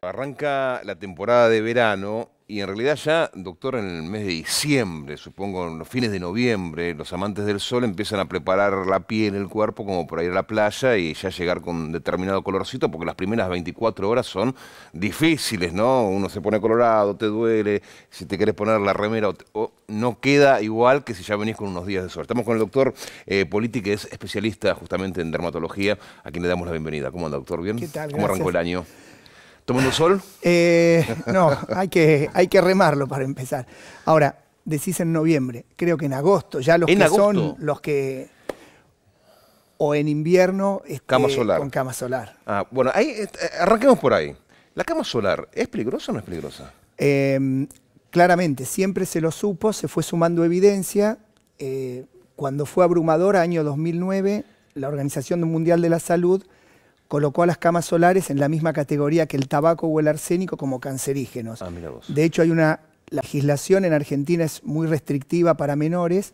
Arranca la temporada de verano y en realidad ya, doctor, en el mes de diciembre, supongo, en los fines de noviembre, los amantes del sol empiezan a preparar la piel, el cuerpo, como para ir a la playa y ya llegar con determinado colorcito, porque las primeras 24 horas son difíciles, ¿no? Uno se pone colorado, te duele, si te querés poner la remera, no queda igual que si ya venís con unos días de sol. Estamos con el doctor eh, Politi, que es especialista justamente en dermatología, a quien le damos la bienvenida. ¿Cómo anda, doctor? ¿Bien? ¿Cómo arrancó el año? ¿Tomando sol? Eh, no, hay que, hay que remarlo para empezar. Ahora, decís en noviembre, creo que en agosto, ya los que son los que o en invierno es este, cama solar. con cama solar. Ah, bueno, ahí eh, arranquemos por ahí. ¿La cama solar es peligrosa o no es peligrosa? Em, claramente, siempre se lo supo, se fue sumando evidencia. Eh, cuando fue abrumador, año 2009, la Organización Mundial de la Salud colocó a las camas solares en la misma categoría que el tabaco o el arsénico como cancerígenos. Ah, de hecho, hay una legislación en Argentina es muy restrictiva para menores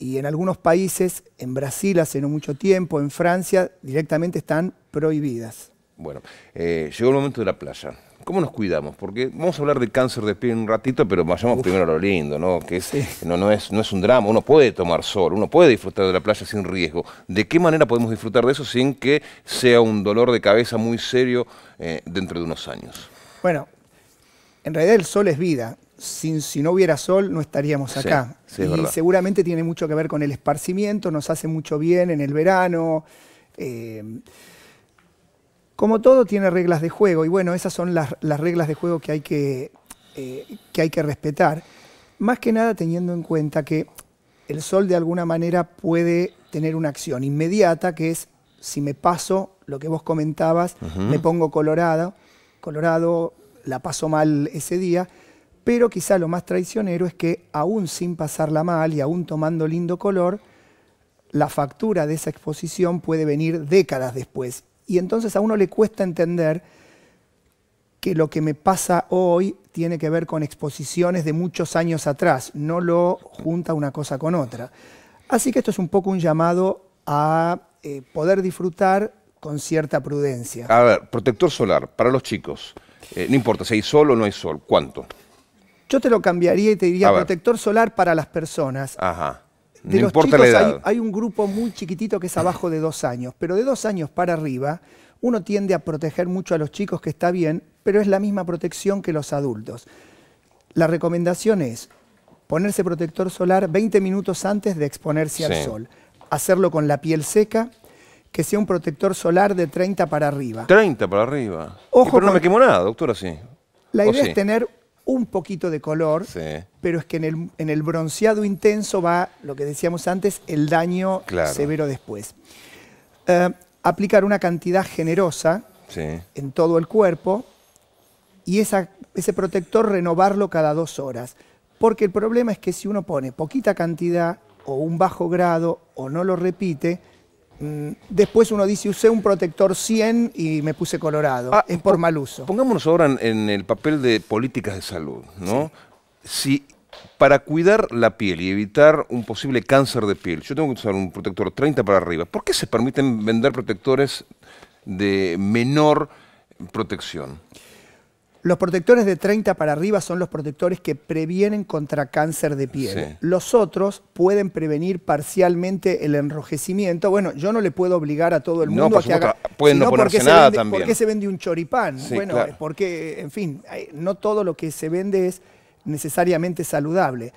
y en algunos países, en Brasil hace no mucho tiempo, en Francia, directamente están prohibidas. Bueno, eh, llegó el momento de la playa. ¿Cómo nos cuidamos? Porque vamos a hablar de cáncer de piel en un ratito, pero vayamos primero a lo lindo, ¿no? Que no, es, un drama, uno puede tomar sol, uno puede disfrutar de la playa sin riesgo. ¿De qué manera podemos disfrutar de eso sin que sea un dolor de cabeza muy serio eh, dentro de unos años? Bueno, en realidad el sol es vida. Si, no hubiera sol, no estaríamos acá. y seguramente tiene mucho que ver con el esparcimiento, nos hace mucho bien en el verano. Eh, como todo tiene reglas de juego y bueno, esas son las, reglas de juego que hay que, eh, que hay que respetar. Más que nada teniendo en cuenta que el sol de alguna manera puede tener una acción inmediata que es si me paso lo que vos comentabas, me pongo colorado, colorado, la paso mal ese día, pero quizá lo más traicionero es que aún sin pasarla mal y aún tomando lindo color, la factura de esa exposición puede venir décadas después y entonces a uno le cuesta entender que lo que me pasa hoy tiene que ver con exposiciones de muchos años atrás, no lo junta una cosa con otra. Así que esto es un poco un llamado a eh, poder disfrutar con cierta prudencia. A ver, protector solar para los chicos. Eh, no importa si hay sol o no hay sol, ¿cuánto? Yo te lo cambiaría y te diría protector solar para las personas. Ajá de los chicos edad. Hay, un grupo muy chiquitito que es abajo de dos años, pero de dos años para arriba uno tiende a proteger mucho a los chicos, que está bien, pero es la misma protección que los adultos. La recomendación es ponerse protector solar 20 minutos antes de exponerse al sol, hacerlo con la piel seca, que sea un protector solar de 30 para arriba. 30 para arriba. Ojo, pero no me quemo nada, doctora, sí. La idea es tener un poquito de color, pero es que en el, bronceado intenso va, lo que decíamos antes, el daño severo después. Eh, aplicar una cantidad generosa en todo el cuerpo y ese protector renovarlo cada dos horas. Porque el problema es que si uno pone poquita cantidad o un bajo grado o no lo repite, Mm, después uno dice, usé un protector 100 y me puse colorado. Ah, es por mal uso. Pongámonos ahora en, el papel de políticas de salud, ¿no? Si para cuidar la piel y evitar un posible cáncer de piel, yo tengo que usar un protector 30 para arriba. ¿Por qué se permiten vender protectores de menor protección? Los protectores de 30 para arriba son los protectores que previenen contra cáncer de piel. Los otros pueden prevenir parcialmente el enrojecimiento. Bueno, yo no le puedo obligar a todo el mundo a que haga... Pueden no porque nada ¿Por qué se vende un choripán? bueno, porque, en fin, no todo lo que se vende es necesariamente saludable.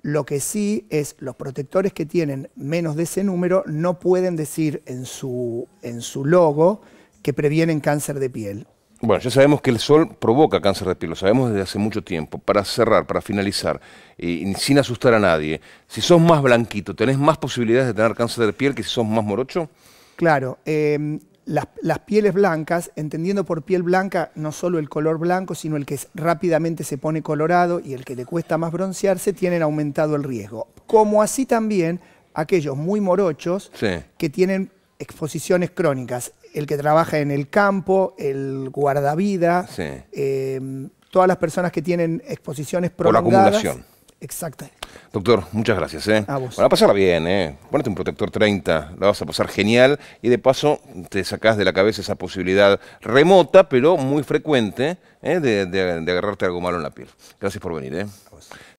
Lo que sí es los protectores que tienen menos de ese número no pueden decir en su, en su logo que previenen cáncer de piel bueno, ya sabemos que el sol provoca cáncer de piel, lo sabemos desde hace mucho tiempo. Para cerrar, para finalizar, y sin asustar a nadie, si sos más blanquito, ¿tenés más posibilidades de tener cáncer de piel que si sos más morocho? Claro, em, las, pieles blancas, entendiendo por piel blanca no solo el color blanco, sino el que rápidamente se pone colorado y el que le cuesta más broncearse, tienen aumentado el riesgo. Como así también aquellos muy morochos que tienen exposiciones crónicas el que trabaja en el campo, el guardavida, em, todas las personas que tienen exposiciones prolongadas. Por la acumulación. Exacto. Doctor, muchas gracias. ¿eh? A vos. pasarla bien, ¿eh? Ponete un protector 30, la vas a pasar genial y de paso te sacás de la cabeza esa posibilidad remota, pero muy frecuente, ¿eh? de, agarrarte algo malo en la piel. Gracias por venir. ¿eh?